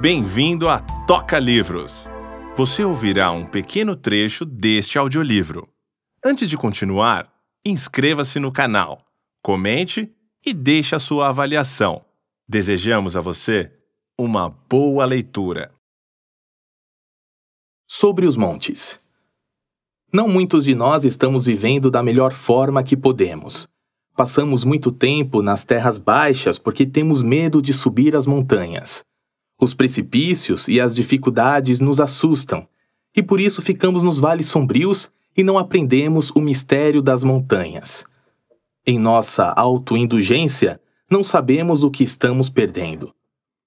Bem-vindo a Toca Livros! Você ouvirá um pequeno trecho deste audiolivro. Antes de continuar, inscreva-se no canal, comente e deixe a sua avaliação. Desejamos a você uma boa leitura. Sobre os montes. Não muitos de nós estamos vivendo da melhor forma que podemos. Passamos muito tempo nas terras baixas porque temos medo de subir as montanhas. Os precipícios e as dificuldades nos assustam, e por isso ficamos nos vales sombrios e não aprendemos o mistério das montanhas. Em nossa autoindulgência, não sabemos o que estamos perdendo.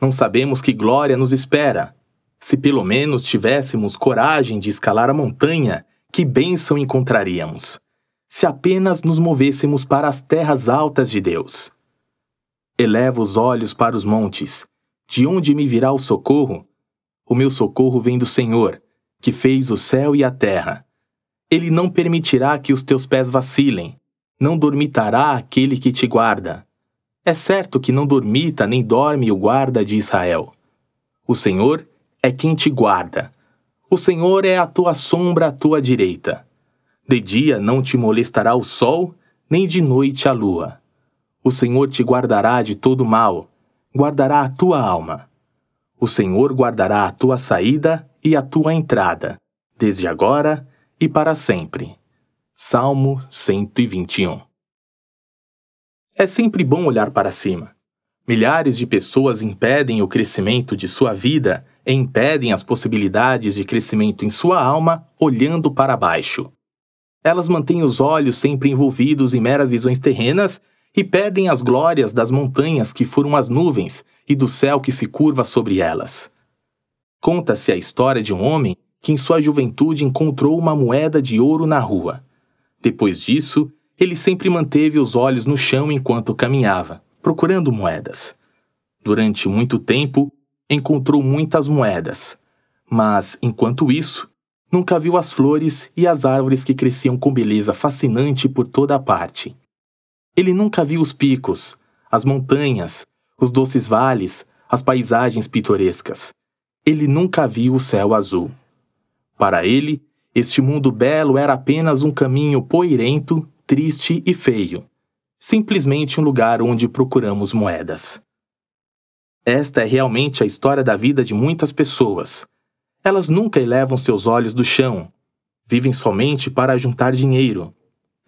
Não sabemos que glória nos espera. Se pelo menos tivéssemos coragem de escalar a montanha, que bênção encontraríamos. Se apenas nos movêssemos para as terras altas de Deus. Eleva os olhos para os montes, de onde me virá o socorro? O meu socorro vem do Senhor, que fez o céu e a terra. Ele não permitirá que os teus pés vacilem, não dormitará aquele que te guarda. É certo que não dormita nem dorme o guarda de Israel. O Senhor é quem te guarda. O Senhor é a tua sombra à tua direita. De dia não te molestará o sol, nem de noite a lua. O Senhor te guardará de todo mal guardará a tua alma. O Senhor guardará a tua saída e a tua entrada, desde agora e para sempre. Salmo 121 É sempre bom olhar para cima. Milhares de pessoas impedem o crescimento de sua vida e impedem as possibilidades de crescimento em sua alma olhando para baixo. Elas mantêm os olhos sempre envolvidos em meras visões terrenas e perdem as glórias das montanhas que foram as nuvens e do céu que se curva sobre elas. Conta-se a história de um homem que em sua juventude encontrou uma moeda de ouro na rua. Depois disso, ele sempre manteve os olhos no chão enquanto caminhava, procurando moedas. Durante muito tempo, encontrou muitas moedas, mas, enquanto isso, nunca viu as flores e as árvores que cresciam com beleza fascinante por toda a parte. Ele nunca viu os picos, as montanhas, os doces vales, as paisagens pitorescas. Ele nunca viu o céu azul. Para ele, este mundo belo era apenas um caminho poeirento, triste e feio. Simplesmente um lugar onde procuramos moedas. Esta é realmente a história da vida de muitas pessoas. Elas nunca elevam seus olhos do chão. Vivem somente para juntar dinheiro,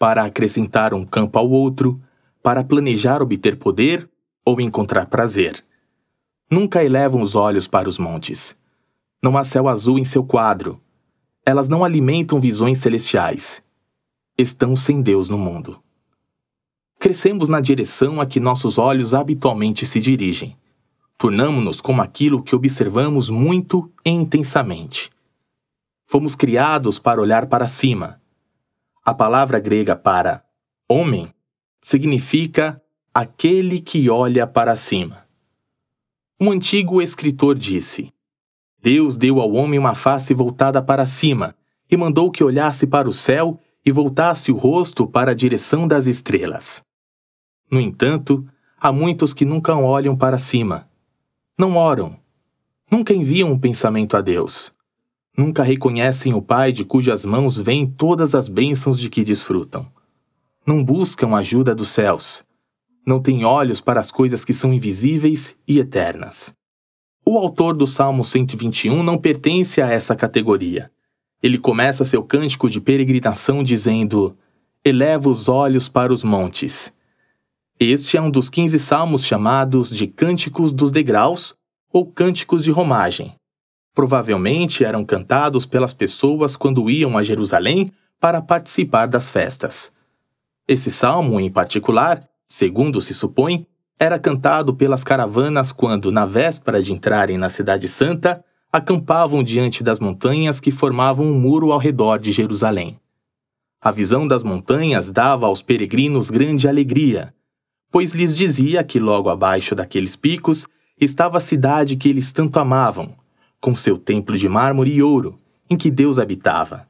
para acrescentar um campo ao outro, para planejar obter poder ou encontrar prazer. Nunca elevam os olhos para os montes. Não há céu azul em seu quadro. Elas não alimentam visões celestiais. Estão sem Deus no mundo. Crescemos na direção a que nossos olhos habitualmente se dirigem. Tornamos-nos como aquilo que observamos muito e intensamente. Fomos criados para olhar para cima a palavra grega para homem significa aquele que olha para cima. Um antigo escritor disse: Deus deu ao homem uma face voltada para cima e mandou que olhasse para o céu e voltasse o rosto para a direção das estrelas. No entanto, há muitos que nunca olham para cima, não oram, nunca enviam um pensamento a Deus. Nunca reconhecem o Pai de cujas mãos vêm todas as bênçãos de que desfrutam. Não buscam ajuda dos céus. Não têm olhos para as coisas que são invisíveis e eternas. O autor do Salmo 121 não pertence a essa categoria. Ele começa seu cântico de peregrinação dizendo: Eleva os olhos para os montes. Este é um dos 15 salmos chamados de Cânticos dos Degraus ou Cânticos de Romagem. Provavelmente eram cantados pelas pessoas quando iam a Jerusalém para participar das festas. Esse salmo, em particular, segundo se supõe, era cantado pelas caravanas quando, na véspera de entrarem na Cidade Santa, acampavam diante das montanhas que formavam um muro ao redor de Jerusalém. A visão das montanhas dava aos peregrinos grande alegria, pois lhes dizia que logo abaixo daqueles picos estava a cidade que eles tanto amavam, com seu templo de mármore e ouro, em que Deus habitava.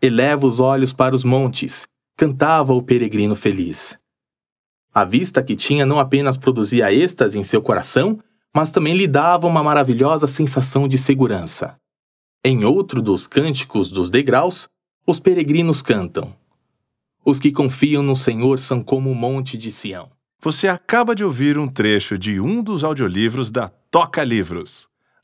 Eleva os olhos para os montes, cantava o peregrino feliz. A vista que tinha não apenas produzia êxtase em seu coração, mas também lhe dava uma maravilhosa sensação de segurança. Em outro dos cânticos dos degraus, os peregrinos cantam: Os que confiam no Senhor são como o monte de Sião. Você acaba de ouvir um trecho de um dos audiolivros da Toca Livros.